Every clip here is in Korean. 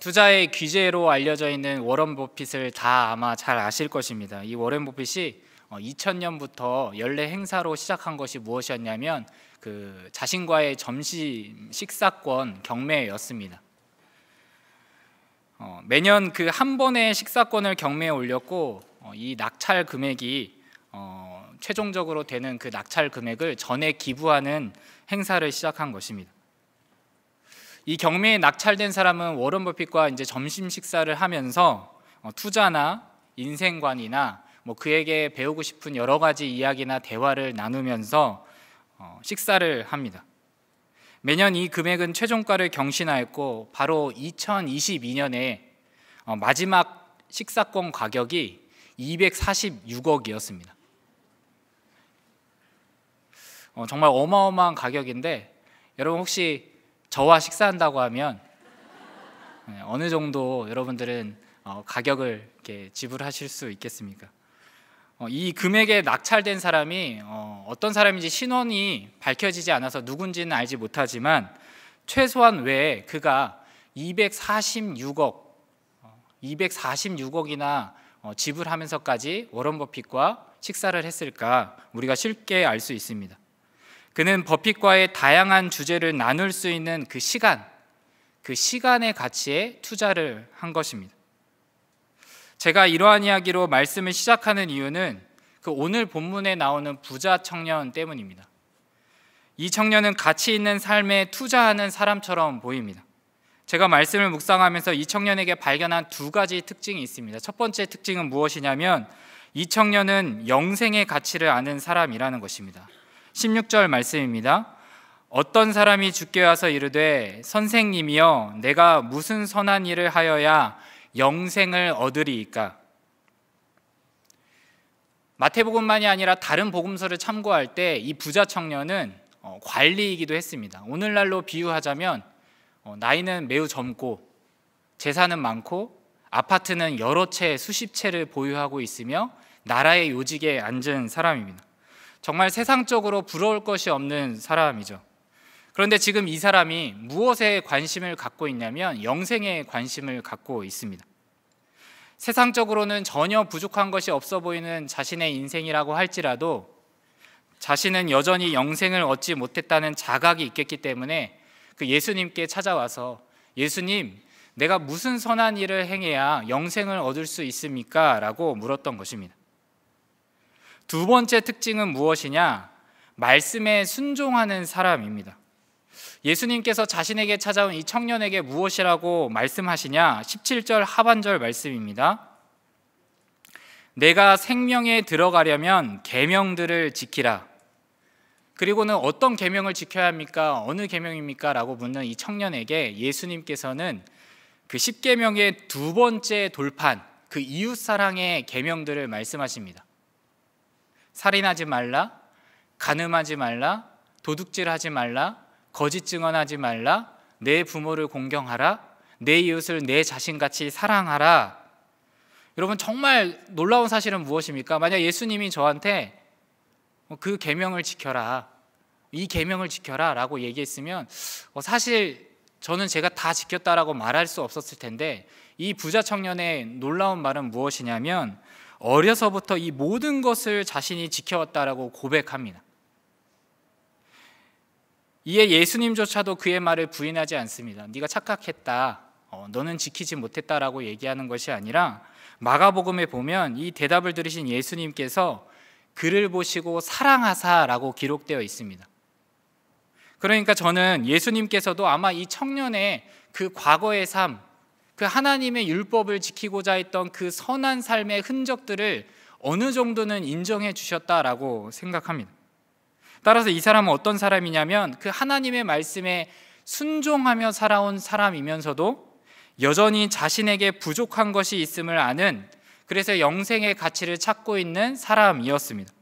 투자의 귀재로 알려져 있는 워런 버핏을 다 아마 잘 아실 것입니다. 이 워런 버핏이 2000년부터 어, 연례 행사로 시작한 것이 무엇이었냐면 그 자신과의 점심 식사권 경매였습니다. 어, 매년 그 한 번의 식사권을 경매에 올렸고 어, 이 낙찰 금액이 어, 최종적으로 되는 그 낙찰 금액을 전에 기부하는 행사를 시작한 것입니다. 이 경매에 낙찰된 사람은 워런 버핏과 이제 점심 식사를 하면서 어, 투자나 인생관이나 뭐 그에게 배우고 싶은 여러 가지 이야기나 대화를 나누면서 어, 식사를 합니다. 매년 이 금액은 최종가를 경신하였고 바로 2022년에 어, 마지막 식사권 가격이 246억이었습니다. 정말 어마어마한 가격인데 여러분 혹시 저와 식사한다고 하면 네, 어느 정도 여러분들은 어, 가격을 지불하실 수 있겠습니까? 어, 이 금액에 낙찰된 사람이 어, 어떤 사람인지 신원이 밝혀지지 않아서 누군지는 알지 못하지만 최소한 외 그가 246억, 246억이나 지불하면서까지 워런 버핏과 식사를 했을까 우리가 쉽게 알 수 있습니다. 그는 버핏과의 다양한 주제를 나눌 수 있는 그 시간, 그 시간의 가치에 투자를 한 것입니다. 제가 이러한 이야기로 말씀을 시작하는 이유는 그 오늘 본문에 나오는 부자 청년 때문입니다. 이 청년은 가치 있는 삶에 투자하는 사람처럼 보입니다. 제가 말씀을 묵상하면서 이 청년에게 발견한 두 가지 특징이 있습니다. 첫 번째 특징은 무엇이냐면 이 청년은 영생의 가치를 아는 사람이라는 것입니다. 16절 말씀입니다. 어떤 사람이 주께 와서 이르되 선생님이여 내가 무슨 선한 일을 하여야 영생을 얻으리이까 마태복음만이 아니라 다른 복음서를 참고할 때 이 부자 청년은 어, 관리이기도 했습니다. 오늘날로 비유하자면 어, 나이는 매우 젊고 재산은 많고 아파트는 여러 채 수십 채를 보유하고 있으며 나라의 요직에 앉은 사람입니다. 정말 세상적으로 부러울 것이 없는 사람이죠. 그런데 지금 이 사람이 무엇에 관심을 갖고 있냐면 영생에 관심을 갖고 있습니다. 세상적으로는 전혀 부족한 것이 없어 보이는 자신의 인생이라고 할지라도 자신은 여전히 영생을 얻지 못했다는 자각이 있겠기 때문에 그 예수님께 찾아와서 예수님, 내가 무슨 선한 일을 행해야 영생을 얻을 수 있습니까? 라고 물었던 것입니다. 두 번째 특징은 무엇이냐? 말씀에 순종하는 사람입니다. 예수님께서 자신에게 찾아온 이 청년에게 무엇이라고 말씀하시냐? 17절 하반절 말씀입니다. 내가 생명에 들어가려면 계명들을 지키라. 그리고는 어떤 계명을 지켜야 합니까? 어느 계명입니까?라고 묻는 이 청년에게 예수님께서는 그 십계명의 두 번째 돌판, 그 이웃 사랑의 계명들을 말씀하십니다. 살인하지 말라, 가늠하지 말라, 도둑질하지 말라, 거짓 증언하지 말라, 내 부모를 공경하라, 내 이웃을 내 자신같이 사랑하라. 여러분 정말 놀라운 사실은 무엇입니까? 만약 예수님이 저한테 어, 그 계명을 지켜라, 이 계명을 지켜라라고 얘기했으면 어, 사실 저는 제가 다 지켰다라고 말할 수 없었을 텐데 이 부자 청년의 놀라운 말은 무엇이냐면 어려서부터 이 모든 것을 자신이 지켜왔다라고 고백합니다. 이에 예수님조차도 그의 말을 부인하지 않습니다. 네가 착각했다. 어, 너는 지키지 못했다라고 얘기하는 것이 아니라 마가복음에 보면 이 대답을 들으신 예수님께서 그를 보시고 사랑하사라고 기록되어 있습니다. 그러니까 저는 예수님께서도 아마 이 청년의 그 과거의 삶, 그 하나님의 율법을 지키고자 했던 그 선한 삶의 흔적들을 어느 정도는 인정해 주셨다라고 생각합니다. 따라서 이 사람은 어떤 사람이냐면 그 하나님의 말씀에 순종하며 살아온 사람이면서도 여전히 자신에게 부족한 것이 있음을 아는 그래서 영생의 가치를 찾고 있는 사람이었습니다.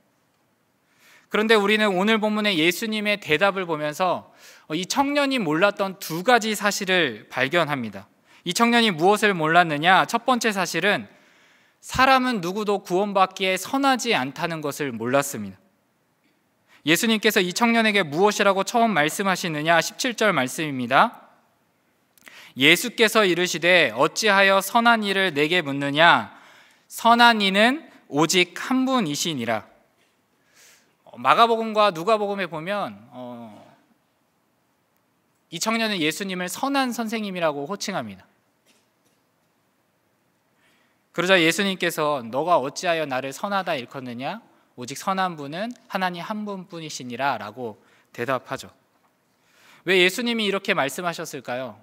그런데 우리는 오늘 본문의 예수님의 대답을 보면서 이 청년이 몰랐던 두 가지 사실을 발견합니다. 이 청년이 무엇을 몰랐느냐? 첫 번째 사실은 사람은 누구도 구원받기에 선하지 않다는 것을 몰랐습니다. 예수님께서 이 청년에게 무엇이라고 처음 말씀하시느냐? 17절 말씀입니다. 예수께서 이르시되 어찌하여 선한 일을 내게 묻느냐? 선한 이는 오직 한 분이시니라. 어, 마가복음과 누가복음에 보면 어, 이 청년은 예수님을 선한 선생님이라고 호칭합니다. 그러자 예수님께서 너가 어찌하여 나를 선하다 일컫느냐 오직 선한 분은 하나님 한 분뿐이시니라라고 대답하죠. 왜 예수님이 이렇게 말씀하셨을까요?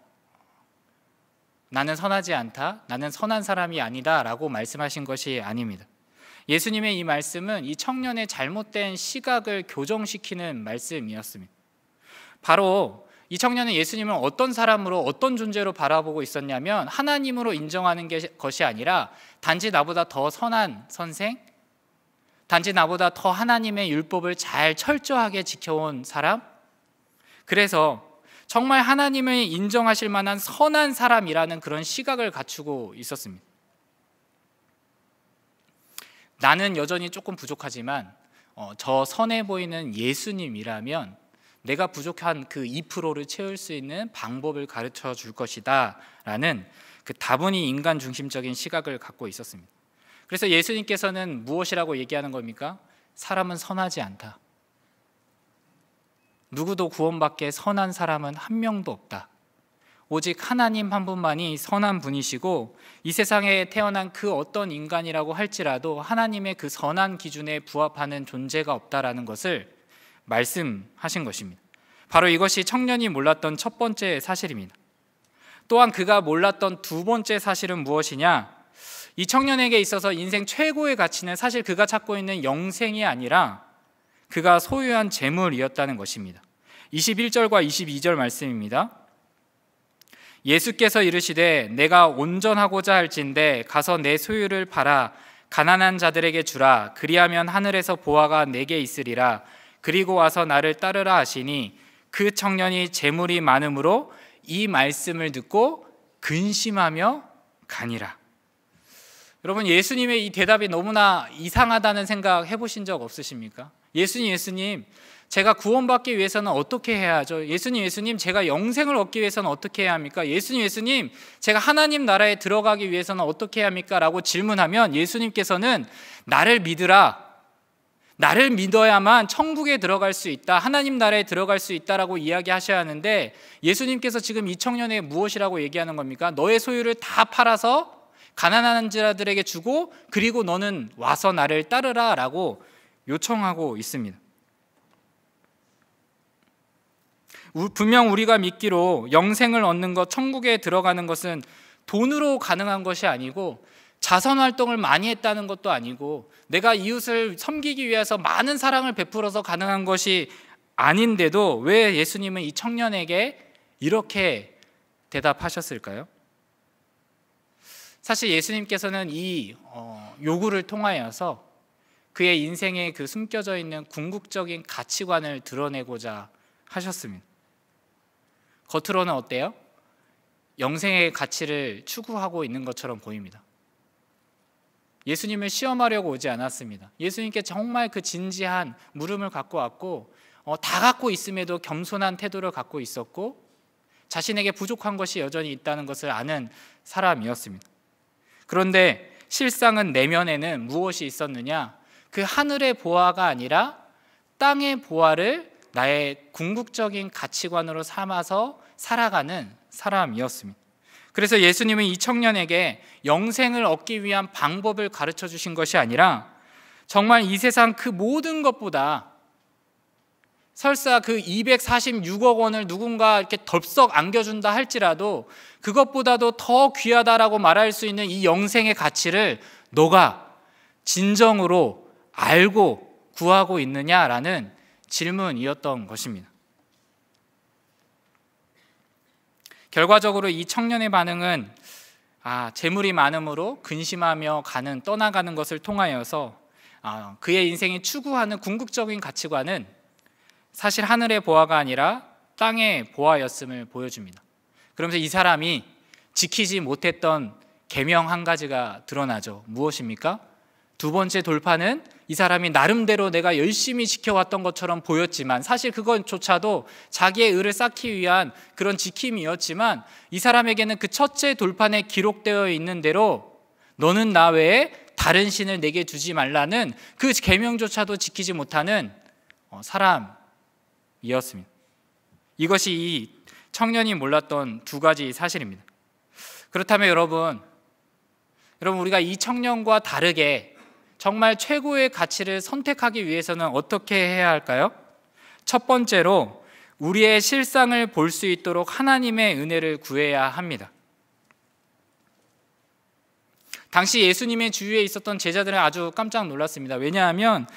나는 선하지 않다. 나는 선한 사람이 아니다라고 말씀하신 것이 아닙니다. 예수님의 이 말씀은 이 청년의 잘못된 시각을 교정시키는 말씀이었습니다. 바로 이 청년은 예수님을 어떤 사람으로 어떤 존재로 바라보고 있었냐면 하나님으로 인정하는 것이 아니라 단지 나보다 더 선한 선생, 단지 나보다 더 하나님의 율법을 잘 철저하게 지켜온 사람, 그래서 정말 하나님을 인정하실 만한 선한 사람이라는 그런 시각을 갖추고 있었습니다. 나는 여전히 조금 부족하지만 어, 저 선해 보이는 예수님이라면 내가 부족한 그 2%를 채울 수 있는 방법을 가르쳐 줄 것이다라는 그 다분히 인간 중심적인 시각을 갖고 있었습니다. 그래서 예수님께서는 무엇이라고 얘기하는 겁니까? 사람은 선하지 않다. 누구도 구원받게 선한 사람은 한 명도 없다. 오직 하나님 한 분만이 선한 분이시고 이 세상에 태어난 그 어떤 인간이라고 할지라도 하나님의 그 선한 기준에 부합하는 존재가 없다라는 것을 말씀하신 것입니다. 바로 이것이 청년이 몰랐던 첫 번째 사실입니다. 또한 그가 몰랐던 두 번째 사실은 무엇이냐? 이 청년에게 있어서 인생 최고의 가치는 사실 그가 찾고 있는 영생이 아니라 그가 소유한 재물이었다는 것입니다. 21절과 22절 말씀입니다. 예수께서 이르시되 내가 온전하고자 할진대 가서 내 소유를 팔아 가난한 자들에게 주라 그리하면 하늘에서 보아가 내게 있으리라 그리고 와서 나를 따르라 하시니 그 청년이 재물이 많으므로 이 말씀을 듣고 근심하며 가니라. 여러분 예수님의 이 대답이 너무나 이상하다는 생각 해보신 적 없으십니까? 예수님 예수님 제가 구원받기 위해서는 어떻게 해야 하죠? 예수님 예수님 제가 영생을 얻기 위해서는 어떻게 해야 합니까? 예수님 예수님 제가 하나님 나라에 들어가기 위해서는 어떻게 해야 합니까? 라고 질문하면 예수님께서는 나를 믿으라 나를 믿어야만 천국에 들어갈 수 있다. 하나님 나라에 들어갈 수 있다라고 이야기하셔야 하는데 예수님께서 지금 이청년에 무엇이라고 얘기하는 겁니까? 너의 소유를 다 팔아서 가난한 자들에게 주고 그리고 너는 와서 나를 따르라라고 요청하고 있습니다. 분명 우리가 믿기로 영생을 얻는 것, 천국에 들어가는 것은 돈으로 가능한 것이 아니고 자선 활동을 많이 했다는 것도 아니고 내가 이웃을 섬기기 위해서 많은 사랑을 베풀어서 가능한 것이 아닌데도 왜 예수님은 이 청년에게 이렇게 대답하셨을까요? 사실 예수님께서는 이 어, 요구를 통하여서 그의 인생에 그 숨겨져 있는 궁극적인 가치관을 드러내고자 하셨습니다. 겉으로는 어때요? 영생의 가치를 추구하고 있는 것처럼 보입니다. 예수님을 시험하려고 오지 않았습니다. 예수님께 정말 그 진지한 물음을 갖고 왔고 어, 다 갖고 있음에도 겸손한 태도를 갖고 있었고 자신에게 부족한 것이 여전히 있다는 것을 아는 사람이었습니다. 그런데 실상은 내면에는 무엇이 있었느냐? 그 하늘의 보화가 아니라 땅의 보화를 나의 궁극적인 가치관으로 삼아서 살아가는 사람이었습니다. 그래서 예수님은 이 청년에게 영생을 얻기 위한 방법을 가르쳐 주신 것이 아니라 정말 이 세상 그 모든 것보다 설사 그 246억 원을 누군가 이렇게 덥석 안겨준다 할지라도 그것보다도 더 귀하다라고 말할 수 있는 이 영생의 가치를 너가 진정으로 알고 구하고 있느냐라는 질문이었던 것입니다. 결과적으로 이 청년의 반응은 아, 재물이 많음으로 근심하며 가는 떠나가는 것을 통하여서 아, 그의 인생이 추구하는 궁극적인 가치관은 사실 하늘의 보화가 아니라 땅의 보화였음을 보여줍니다. 그러면서 이 사람이 지키지 못했던 계명 한 가지가 드러나죠. 무엇입니까? 두 번째 돌파는 이 사람이 나름대로 내가 열심히 지켜왔던 것처럼 보였지만 사실 그건조차도 자기의 의를 쌓기 위한 그런 지킴이었지만 이 사람에게는 그 첫째 돌판에 기록되어 있는 대로 너는 나 외에 다른 신을 내게 주지 말라는 그 계명조차도 지키지 못하는 어, 사람이었습니다. 이것이 이 청년이 몰랐던 두 가지 사실입니다. 그렇다면 여러분, 여러분 우리가 이 청년과 다르게 정말 최고의 가치를 선택하기 위해서는 어떻게 해야 할까요? 첫 번째로 우리의 실상을 볼 수 있도록 하나님의 은혜를 구해야 합니다. 당시 예수님의 주위에 있었던 제자들은 아주 깜짝 놀랐습니다. 왜냐하면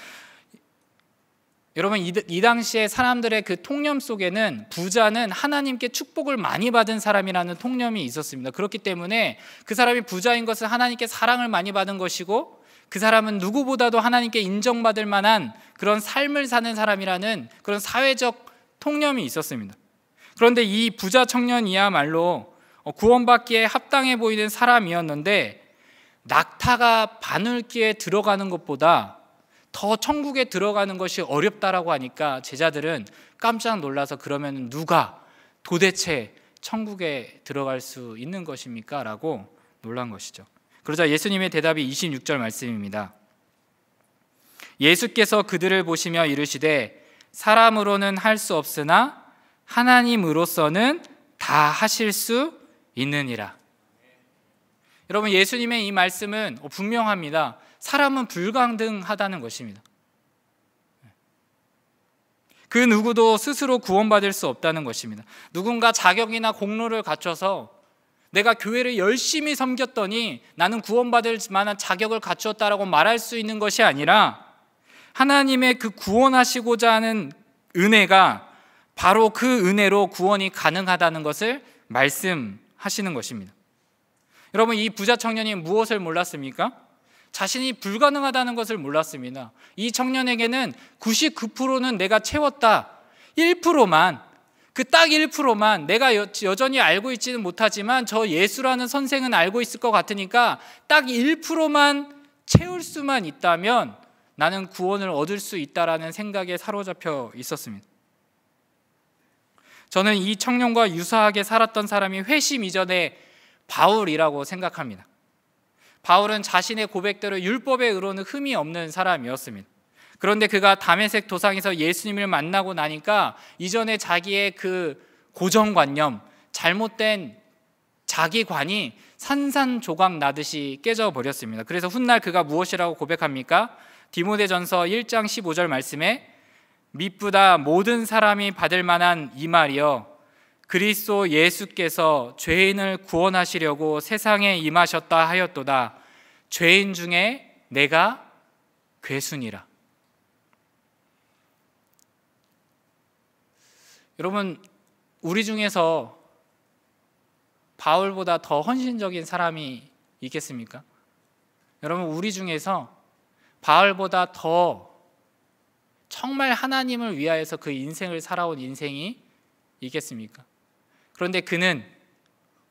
여러분 이, 이 당시에 사람들의 그 통념 속에는 부자는 하나님께 축복을 많이 받은 사람이라는 통념이 있었습니다. 그렇기 때문에 그 사람이 부자인 것은 하나님께 사랑을 많이 받은 것이고 그 사람은 누구보다도 하나님께 인정받을 만한 그런 삶을 사는 사람이라는 그런 사회적 통념이 있었습니다. 그런데 이 부자 청년이야말로 어, 구원받기에 합당해 보이는 사람이었는데 낙타가 바늘귀에 들어가는 것보다 더 천국에 들어가는 것이 어렵다라고 하니까 제자들은 깜짝 놀라서 그러면 누가 도대체 천국에 들어갈 수 있는 것입니까? 라고 놀란 것이죠. 그러자 예수님의 대답이 26절 말씀입니다. 예수께서 그들을 보시며 이르시되 사람으로는 할 수 없으나 하나님으로서는 다 하실 수 있느니라. 여러분 예수님의 이 말씀은 분명합니다. 사람은 불강등하다는 것입니다. 그 누구도 스스로 구원받을 수 없다는 것입니다. 누군가 자격이나 공로를 갖춰서 내가 교회를 열심히 섬겼더니 나는 구원받을 만한 자격을 갖추었다라고 말할 수 있는 것이 아니라 하나님의 그 구원하시고자 하는 은혜가 바로 그 은혜로 구원이 가능하다는 것을 말씀하시는 것입니다. 여러분 이 부자 청년이 무엇을 몰랐습니까? 자신이 불가능하다는 것을 몰랐습니다. 이 청년에게는 99%는 내가 채웠다. 1%만 그딱 1%만 내가 여, 여전히 알고 있지는 못하지만 저 예수라는 선생은 알고 있을 것 같으니까 딱 1%만 채울 수만 있다면 나는 구원을 얻을 수 있다라는 생각에 사로잡혀 있었습니다. 저는 이 청년과 유사하게 살았던 사람이 회심 이전에 바울이라고 생각합니다. 바울은 자신의 고백대로 율법에 의로는 흠이 없는 사람이었습니다. 그런데 그가 담에색 도상에서 예수님을 만나고 나니까 이전에 자기의 그 고정관념, 잘못된 자기관이 산산조각 나듯이 깨져버렸습니다. 그래서 훗날 그가 무엇이라고 고백합니까? 디모데전서 1장 15절 말씀에 미쁘다 모든 사람이 받을 만한 이 말이여 그리스도 예수께서 죄인을 구원하시려고 세상에 임하셨다 하였도다 죄인 중에 내가 괴순이라 여러분 우리 중에서 바울보다 더 헌신적인 사람이 있겠습니까? 여러분 우리 중에서 바울보다 더 정말 하나님을 위하여서 그 인생을 살아온 인생이 있겠습니까? 그런데 그는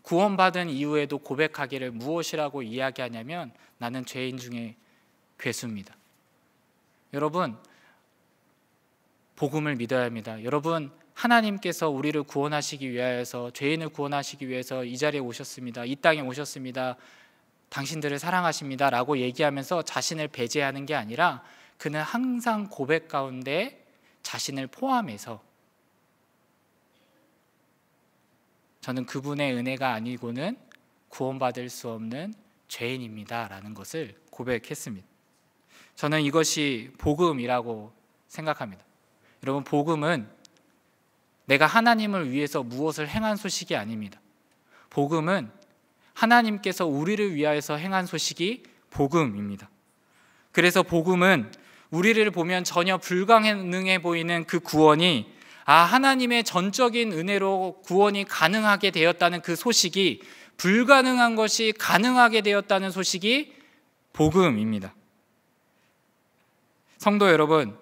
구원받은 이후에도 고백하기를 무엇이라고 이야기하냐면 나는 죄인 중에 괴수입니다. 여러분 복음을 믿어야 합니다. 여러분 하나님께서 우리를 구원하시기 위하여서 죄인을 구원하시기 위해서 이 자리에 오셨습니다. 이 땅에 오셨습니다. 당신들을 사랑하십니다라고 얘기하면서 자신을 배제하는 게 아니라 그는 항상 고백 가운데 자신을 포함해서 저는 그분의 은혜가 아니고는 구원받을 수 없는 죄인입니다라는 것을 고백했습니다. 저는 이것이 복음이라고 생각합니다. 여러분 복음은 내가 하나님을 위해서 무엇을 행한 소식이 아닙니다. 복음은 하나님께서 우리를 위하여서 행한 소식이 복음입니다. 그래서 복음은 우리를 보면 전혀 불가능해 보이는 그 구원이 아, 하나님의 전적인 은혜로 구원이 가능하게 되었다는 그 소식이 불가능한 것이 가능하게 되었다는 소식이 복음입니다. 성도 여러분,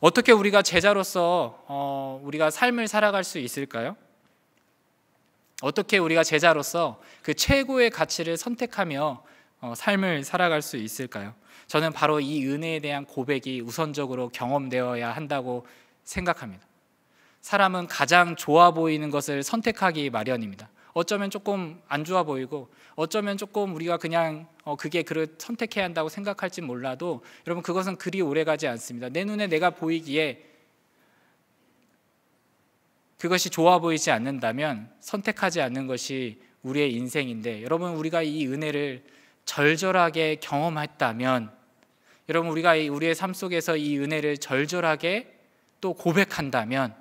어떻게 우리가 제자로서 어, 우리가 삶을 살아갈 수 있을까요? 어떻게 우리가 제자로서 그 최고의 가치를 선택하며 어, 삶을 살아갈 수 있을까요? 저는 바로 이 은혜에 대한 고백이 우선적으로 경험되어야 한다고 생각합니다. 사람은 가장 좋아 보이는 것을 선택하기 마련입니다. 어쩌면 조금 안 좋아 보이고 어쩌면 조금 우리가 그냥 어, 그게 그를 선택해야 한다고 생각할지 몰라도 여러분 그것은 그리 오래 가지 않습니다. 내 눈에 내가 보이기에 그것이 좋아 보이지 않는다면 선택하지 않는 것이 우리의 인생인데 여러분 우리가 이 은혜를 절절하게 경험했다면 여러분 우리가 우리의 삶 속에서 이 은혜를 절절하게 또 고백한다면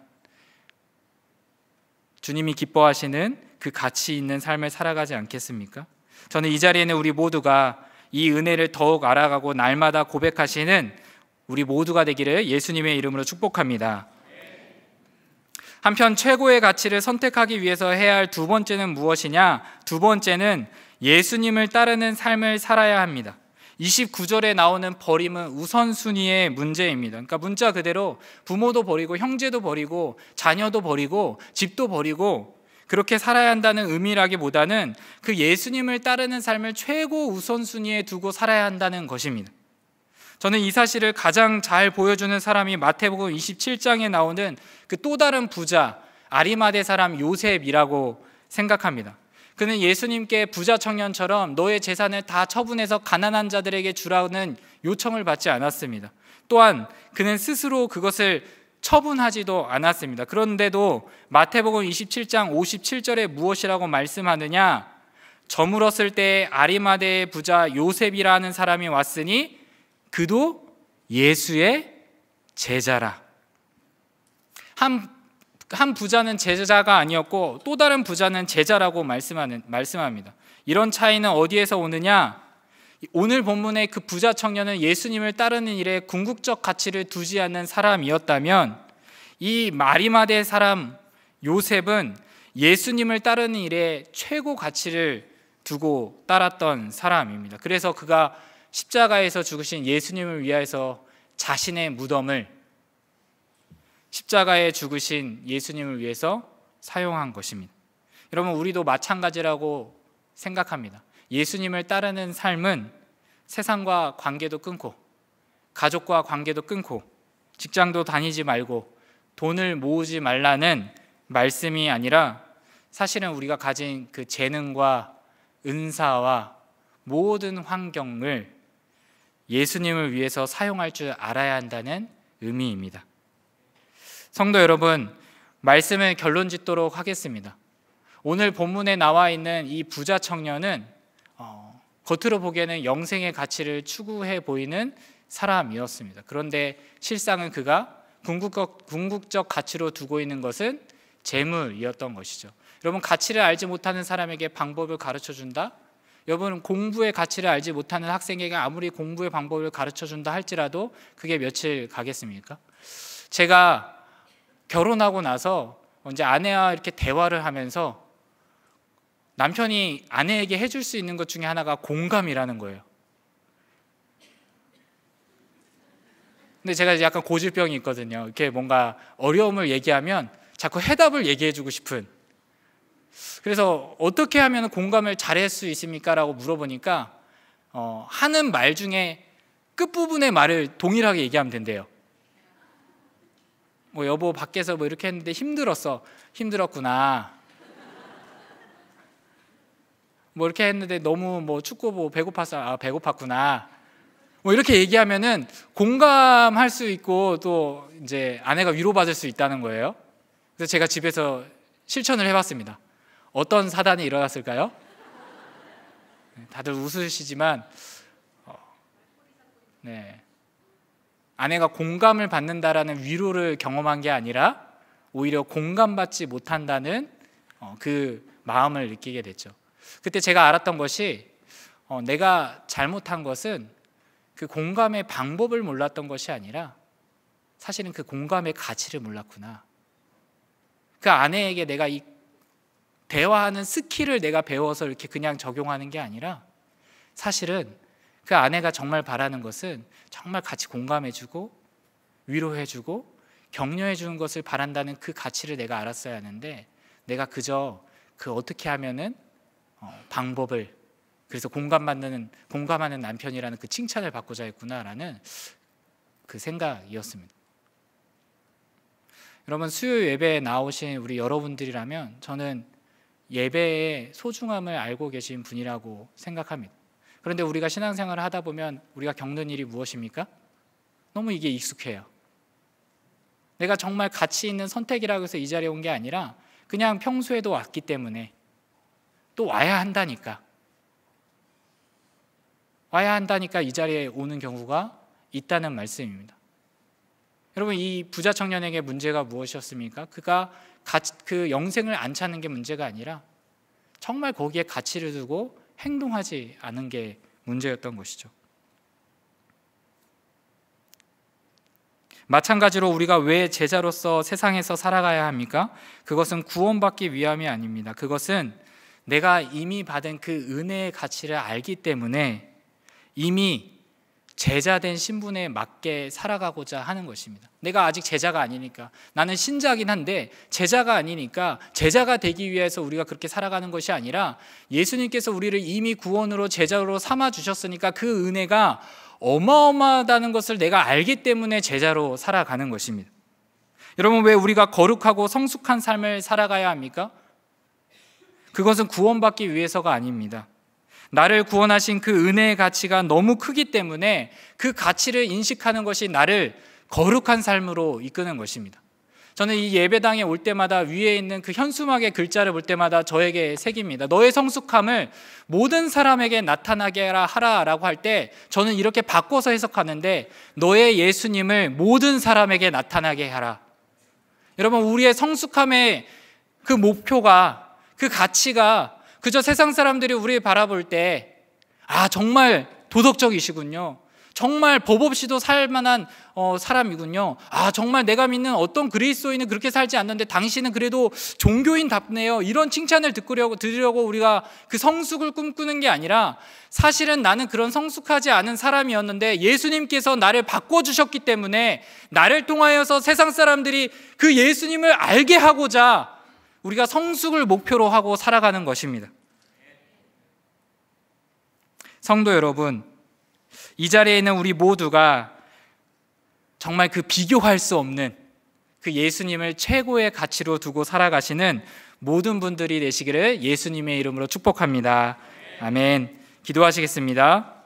주님이 기뻐하시는 그 가치 있는 삶을 살아가지 않겠습니까? 저는 이 자리에는 우리 모두가 이 은혜를 더욱 알아가고 날마다 고백하시는 우리 모두가 되기를 예수님의 이름으로 축복합니다. 한편 최고의 가치를 선택하기 위해서 해야 할 두 번째는 무엇이냐? 두 번째는 예수님을 따르는 삶을 살아야 합니다. 29절에 나오는 버림은 우선순위의 문제입니다. 그러니까 문자 그대로 부모도 버리고 형제도 버리고 자녀도 버리고 집도 버리고 그렇게 살아야 한다는 의미라기보다는 그 예수님을 따르는 삶을 최고 우선순위에 두고 살아야 한다는 것입니다. 저는 이 사실을 가장 잘 보여주는 사람이 마태복음 27장에 나오는 그 또 다른 부자 아리마대 사람 요셉이라고 생각합니다. 그는 예수님께 부자 청년처럼 너의 재산을 다 처분해서 가난한 자들에게 주라는 요청을 받지 않았습니다. 또한 그는 스스로 그것을 처분하지도 않았습니다. 그런데도 마태복음 27장 57절에 무엇이라고 말씀하느냐? 저물었을 때 아리마대의 부자 요셉이라는 사람이 왔으니 그도 예수의 제자라. 한, 한 부자는 제자가 아니었고 또 다른 부자는 제자라고 말씀하는, 말씀합니다. 이런 차이는 어디에서 오느냐? 오늘 본문의 그 부자 청년은 예수님을 따르는 일에 궁극적 가치를 두지 않는 사람이었다면 이 마리마대 사람 요셉은 예수님을 따르는 일에 최고 가치를 두고 따랐던 사람입니다. 그래서 그가 십자가에서 죽으신 예수님을 위하여서 자신의 무덤을 십자가에 죽으신 예수님을 위해서 사용한 것입니다. 여러분 우리도 마찬가지라고 생각합니다. 예수님을 따르는 삶은 세상과 관계도 끊고 가족과 관계도 끊고 직장도 다니지 말고 돈을 모으지 말라는 말씀이 아니라 사실은 우리가 가진 그 재능과 은사와 모든 환경을 예수님을 위해서 사용할 줄 알아야 한다는 의미입니다. 성도 여러분, 말씀을 결론 짓도록 하겠습니다. 오늘 본문에 나와 있는 이 부자 청년은 겉으로 보기에는 영생의 가치를 추구해 보이는 사람이었습니다. 그런데 실상은 그가 궁극적, 궁극적 가치로 두고 있는 것은 재물이었던 것이죠. 여러분 가치를 알지 못하는 사람에게 방법을 가르쳐 준다? 여러분 공부의 가치를 알지 못하는 학생에게 아무리 공부의 방법을 가르쳐 준다 할지라도 그게 며칠 가겠습니까? 제가 결혼하고 나서 이제 아내와 이렇게 대화를 하면서 남편이 아내에게 해줄 수 있는 것 중에 하나가 공감이라는 거예요. 근데 제가 약간 고질병이 있거든요. 이렇게 뭔가 어려움을 얘기하면 자꾸 해답을 얘기해주고 싶은. 그래서 어떻게 하면 공감을 잘할 수 있습니까라고 물어보니까 어, 하는 말 중에 끝 부분의 말을 동일하게 얘기하면 된대요. 뭐 여보 밖에서 뭐 이렇게 했는데 힘들었어. 힘들었구나. 뭐 이렇게 했는데 너무 뭐 축구 보고 뭐 배고팠어아 배고팠구나 뭐 이렇게 얘기하면은 공감할 수 있고 또 이제 아내가 위로받을 수 있다는 거예요. 그래서 제가 집에서 실천을 해봤습니다. 어떤 사단이 일어났을까요? 네, 다들 웃으시지만 어, 네. 아내가 공감을 받는다라는 위로를 경험한 게 아니라 오히려 공감받지 못한다는 어, 그 마음을 느끼게 됐죠. 그때 제가 알았던 것이 어, 내가 잘못한 것은 그 공감의 방법을 몰랐던 것이 아니라 사실은 그 공감의 가치를 몰랐구나. 그 아내에게 내가 이 대화하는 스킬을 내가 배워서 이렇게 그냥 적용하는 게 아니라 사실은 그 아내가 정말 바라는 것은 정말 같이 공감해주고 위로해주고 격려해주는 것을 바란다는 그 가치를 내가 알았어야 하는데 내가 그저 그 어떻게 하면은 어, 방법을 그래서 공감받는 공감하는 남편이라는 그 칭찬을 받고자 했구나라는 그 생각이었습니다. 여러분 수요 예배에 나오신 우리 여러분들이라면 저는 예배의 소중함을 알고 계신 분이라고 생각합니다. 그런데 우리가 신앙생활을 하다 보면 우리가 겪는 일이 무엇입니까? 너무 이게 익숙해요. 내가 정말 가치 있는 선택이라고 해서 이 자리에 온 게 아니라 그냥 평소에도 왔기 때문에 또 와야 한다니까. 와야 한다니까 이 자리에 오는 경우가 있다는 말씀입니다. 여러분 이 부자 청년에게 문제가 무엇이었습니까? 그가 가치, 그 영생을 안 찾는 게 문제가 아니라 정말 거기에 가치를 두고 행동하지 않은 게 문제였던 것이죠. 마찬가지로 우리가 왜 제자로서 세상에서 살아가야 합니까? 그것은 구원받기 위함이 아닙니다. 그것은 내가 이미 받은 그 은혜의 가치를 알기 때문에 이미 제자된 신분에 맞게 살아가고자 하는 것입니다. 내가 아직 제자가 아니니까. 나는 신자긴 한데 제자가 아니니까 제자가 되기 위해서 우리가 그렇게 살아가는 것이 아니라 예수님께서 우리를 이미 구원으로 제자로 삼아 주셨으니까 그 은혜가 어마어마하다는 것을 내가 알기 때문에 제자로 살아가는 것입니다. 여러분 왜 우리가 거룩하고 성숙한 삶을 살아가야 합니까? 그것은 구원받기 위해서가 아닙니다. 나를 구원하신 그 은혜의 가치가 너무 크기 때문에 그 가치를 인식하는 것이 나를 거룩한 삶으로 이끄는 것입니다. 저는 이 예배당에 올 때마다 위에 있는 그 현수막의 글자를 볼 때마다 저에게 새깁니다. 너의 성숙함을 모든 사람에게 나타나게 하라라고 할 때 저는 이렇게 바꿔서 해석하는데 너의 예수님을 모든 사람에게 나타나게 하라. 여러분 우리의 성숙함의 그 목표가 그 가치가 그저 세상 사람들이 우리를 바라볼 때, 아, 정말 도덕적이시군요. 정말 법 없이도 살 만한 어, 사람이군요. 아, 정말 내가 믿는 어떤 그리스도인은 그렇게 살지 않는데 당신은 그래도 종교인답네요. 이런 칭찬을 듣고려고 들으려고 우리가 그 성숙을 꿈꾸는 게 아니라 사실은 나는 그런 성숙하지 않은 사람이었는데 예수님께서 나를 바꿔주셨기 때문에 나를 통하여서 세상 사람들이 그 예수님을 알게 하고자 우리가 성숙을 목표로 하고 살아가는 것입니다. 성도 여러분, 이 자리에 있는 우리 모두가 정말 그 비교할 수 없는 그 예수님을 최고의 가치로 두고 살아가시는 모든 분들이 되시기를 예수님의 이름으로 축복합니다. 아멘. 기도하시겠습니다.